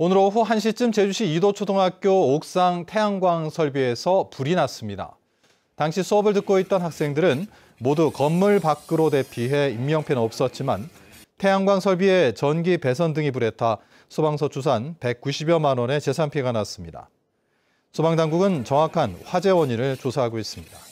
오늘 오후 1시쯤 제주시 이도초등학교 옥상 태양광 설비에서 불이 났습니다. 당시 수업을 듣고 있던 학생들은 모두 건물 밖으로 대피해 인명피해는 없었지만 태양광 설비에 전기 배선 등이 불에 타 소방서 추산 190여만 원의 재산 피해가 났습니다. 소방당국은 정확한 화재 원인을 조사하고 있습니다.